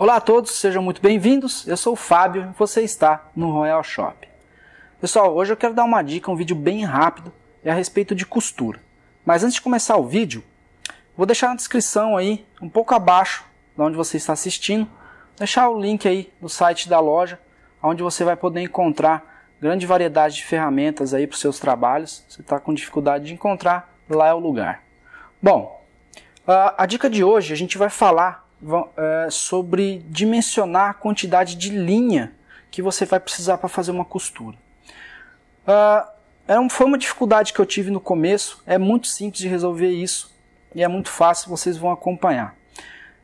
Olá a todos, sejam muito bem-vindos. Eu sou o Fábio e você está no Royal Shop. Pessoal, hoje eu quero dar uma dica, um vídeo bem rápido é a respeito de costura. Mas antes de começar o vídeo, vou deixar na descrição aí, um pouco abaixo de onde você está assistindo, deixar o link aí do site da loja, onde você vai poder encontrar grande variedade de ferramentas aí para os seus trabalhos. Se está com dificuldade de encontrar, lá é o lugar. Bom, a dica de hoje a gente vai falar é, sobre dimensionar a quantidade de linha que você vai precisar para fazer uma costura. Ah, é foi uma dificuldade que eu tive no começo, é muito simples de resolver isso e é muito fácil, vocês vão acompanhar.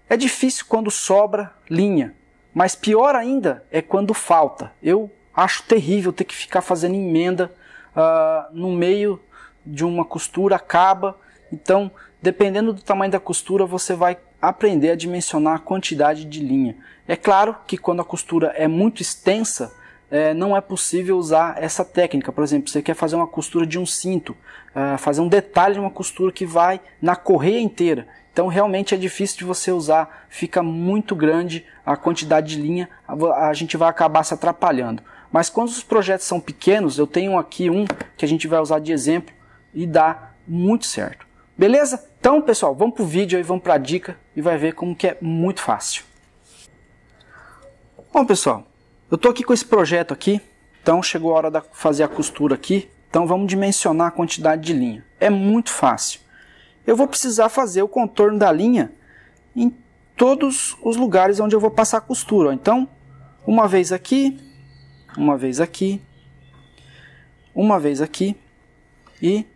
É difícil quando sobra linha, mas pior ainda é quando falta. Eu acho terrível ter que ficar fazendo emenda uh, no meio de uma costura, acaba. Então, Dependendo do tamanho da costura, você vai aprender a dimensionar a quantidade de linha. É claro que quando a costura é muito extensa, é, não é possível usar essa técnica. Por exemplo, você quer fazer uma costura de um cinto, é, fazer um detalhe de uma costura que vai na correia inteira. Então realmente é difícil de você usar, fica muito grande a quantidade de linha, a gente vai acabar se atrapalhando. Mas quando os projetos são pequenos, eu tenho aqui um que a gente vai usar de exemplo e dá muito certo. Beleza? Então, pessoal, vamos pro vídeo aí, vamos pra dica e vai ver como que é muito fácil. Bom, pessoal, eu tô aqui com esse projeto aqui, então chegou a hora de fazer a costura aqui, então vamos dimensionar a quantidade de linha. É muito fácil. Eu vou precisar fazer o contorno da linha em todos os lugares onde eu vou passar a costura. Então, uma vez aqui, uma vez aqui, uma vez aqui e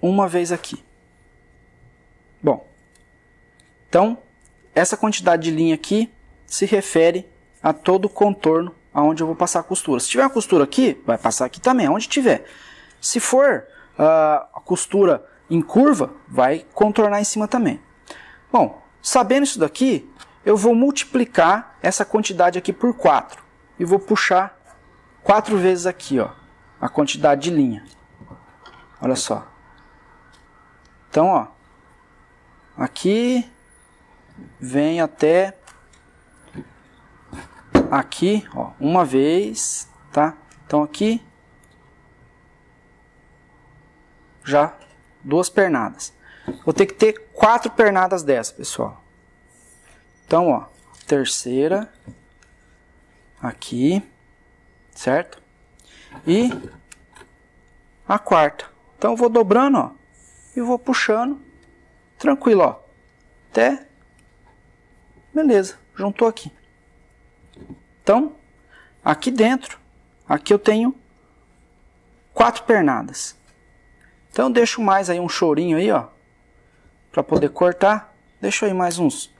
uma vez aqui. Bom, então essa quantidade de linha aqui se refere a todo o contorno aonde eu vou passar a costura. Se tiver a costura aqui, vai passar aqui também, aonde tiver. Se for uh, a costura em curva, vai contornar em cima também. Bom, sabendo isso daqui, eu vou multiplicar essa quantidade aqui por 4 e vou puxar 4 vezes aqui, ó, a quantidade de linha. Olha só. Então, ó, aqui vem até aqui, ó, uma vez, tá? Então aqui já duas pernadas. Vou ter que ter quatro pernadas dessa, pessoal. Então, ó, terceira aqui, certo? E a quarta. Então vou dobrando, ó e vou puxando, tranquilo, ó, até, beleza, juntou aqui. Então, aqui dentro, aqui eu tenho quatro pernadas. Então eu deixo mais aí um chorinho aí, ó, para poder cortar. Deixa aí mais uns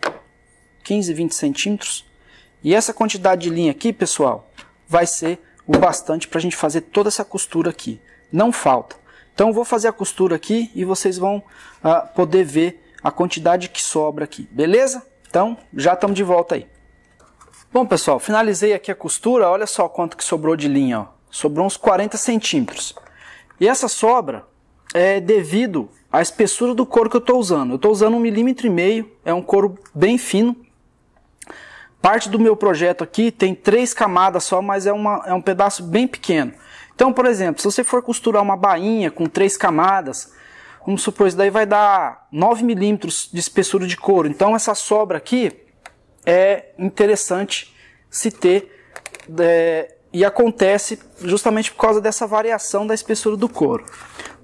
15, 20 centímetros. E essa quantidade de linha aqui, pessoal, vai ser o bastante para a gente fazer toda essa costura aqui. Não falta. Então vou fazer a costura aqui e vocês vão ah, poder ver a quantidade que sobra aqui, beleza? Então já estamos de volta aí. Bom pessoal, finalizei aqui a costura, olha só quanto que sobrou de linha, ó. sobrou uns 40 centímetros. E essa sobra é devido à espessura do couro que eu estou usando. Eu estou usando um milímetro e meio, é um couro bem fino. Parte do meu projeto aqui tem três camadas só, mas é, uma, é um pedaço bem pequeno. Então, por exemplo, se você for costurar uma bainha com três camadas, vamos supor, isso daí vai dar 9 milímetros de espessura de couro. Então, essa sobra aqui é interessante se ter é, e acontece justamente por causa dessa variação da espessura do couro.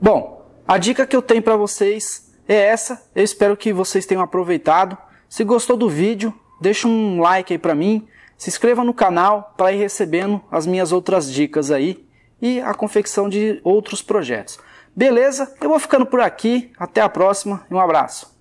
Bom, a dica que eu tenho para vocês é essa. Eu espero que vocês tenham aproveitado. Se gostou do vídeo, deixa um like aí para mim. Se inscreva no canal para ir recebendo as minhas outras dicas aí e a confecção de outros projetos. Beleza? Eu vou ficando por aqui. Até a próxima e um abraço.